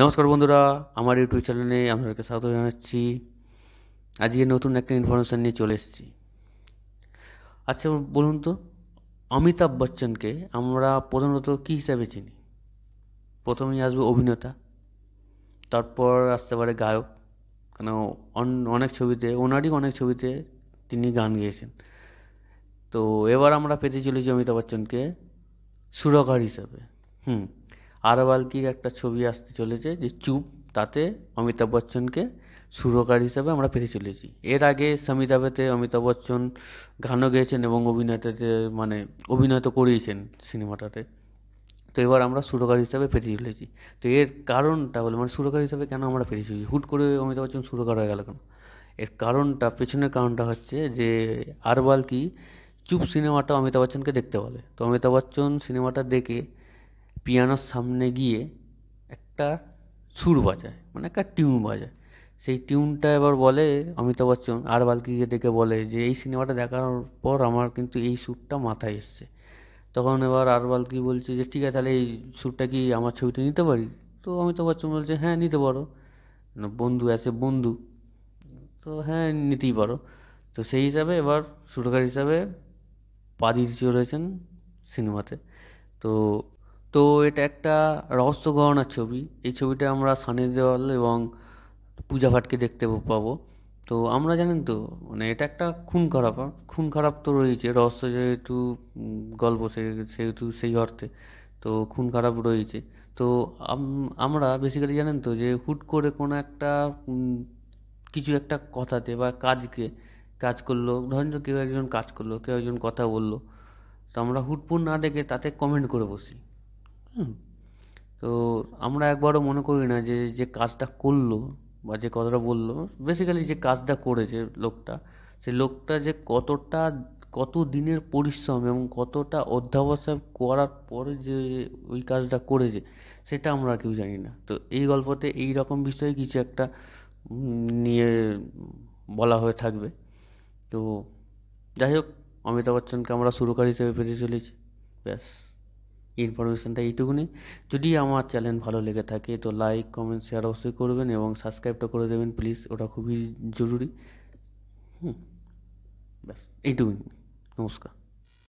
নমস্কার বন্ধুরা আমার ইউটিউব চ্যানেলে আপনাদেরকে স্বাগত জানাচ্ছি আজকে নতুন একটা ইনফরমেশান নিয়ে চলে এসেছি আচ্ছা বলুন তো অমিতাভ বচ্চনকে আমরা প্রধানত কী হিসাবে চিনি প্রথমেই আসবে অভিনেতা তারপর আসতে পারে গায়ক কেন অনেক ছবিতে ওনারই অনেক ছবিতে তিনি গান গেয়েছেন তো এবার আমরা পেতে চলেছি অমিতাভ বচ্চনকে সুরকার হিসাবে হুম আরবালকির একটা ছবি আসতে চলেছে যে চুপ তাতে অমিতাভ বচ্চনকে সুরকার হিসাবে আমরা পেতে চলেছি এর আগে সমিতাভেতে অমিতাভ বচ্চন গানও গেয়েছেন এবং অভিনেতাতে মানে অভিনয় তো করিয়েছেন সিনেমাটাতে তো এবার আমরা সুরকার হিসাবে পেতে চলেছি তো এর কারণটা বলে মানে সুরকার হিসাবে কেন আমরা পেতে চলেছি হুট করে অমিতাভ বচ্চন সুরকার হয়ে গেল কেন এর কারণটা পেছনের কারণটা হচ্ছে যে আরবাল কি চুপ সিনেমাটা অমিতাভ বচ্চনকে দেখতে বলে তো অমিতাভ বচ্চন সিনেমাটা দেখে পিয়ানোর সামনে গিয়ে একটা সুর বাজায় মানে একটা টিউন বাজায় সেই টিউনটা এবার বলে অমিতাভ বচ্চন আর বালকিকে ডেকে বলে যে এই সিনেমাটা দেখার পর আমার কিন্তু এই সুরটা মাথায় এসছে তখন এবার আর বালকি বলছে যে ঠিক আছে তাহলে এই সুরটা কি আমার ছবিতে নিতে পারি তো অমিতাভ বচ্চন বলছে হ্যাঁ নিতে পারো মানে বন্ধু আছে বন্ধু তো হ্যাঁ নিতেই পারো তো সেই হিসাবে এবার সুরকার হিসাবে পা দিতে চলেছেন সিনেমাতে তো তো এটা একটা রহস্য গহনার ছবি এই ছবিটা আমরা সানি দেওয়াল এবং পূজা ভাটকে দেখতে পাবো তো আমরা জানেন তো মানে এটা একটা খুন খারাপ খুন খারাপ তো রয়েছে রহস্য যেহেতু গল্প সেহেতু সেই অর্থে তো খুন খারাপ রয়েছে তো আমরা বেসিক্যালি জানেন তো যে হুট করে কোনো একটা কিছু একটা কথাতে বা কাজকে কাজ করলো ধরেন কেউ একজন কাজ করলো কেউ একজন কথা বললো তো আমরা হুটপুট না দেখে তাতে কমেন্ট করে বসি হুম তো আমরা একবারও মনে করি না যে যে কাজটা করলো বা যে কথাটা বললো বেসিক্যালি যে কাজটা করেছে লোকটা সে লোকটা যে কতটা কত দিনের পরিশ্রম এবং কতটা অধ্যাবসায় করার পরে যে ওই কাজটা করেছে সেটা আমরা কেউ জানি না তো এই গল্পতে এই রকম বিষয়ে কিছু একটা নিয়ে বলা হয়ে থাকবে তো যাই হোক অমিতাভ বচ্চনকে আমরা সুরকার হিসেবে পেতে চলেছি ব্যাস ইনফরমেশানটা এইটুকুনি যদি আমার চ্যানেল ভালো লেগে থাকে তো লাইক কমেন্ট শেয়ার অবশ্যই করবেন এবং সাবস্ক্রাইবটা করে দেবেন প্লিজ ওটা খুবই জরুরি হুম ব্যাস এইটুকুনি নমস্কার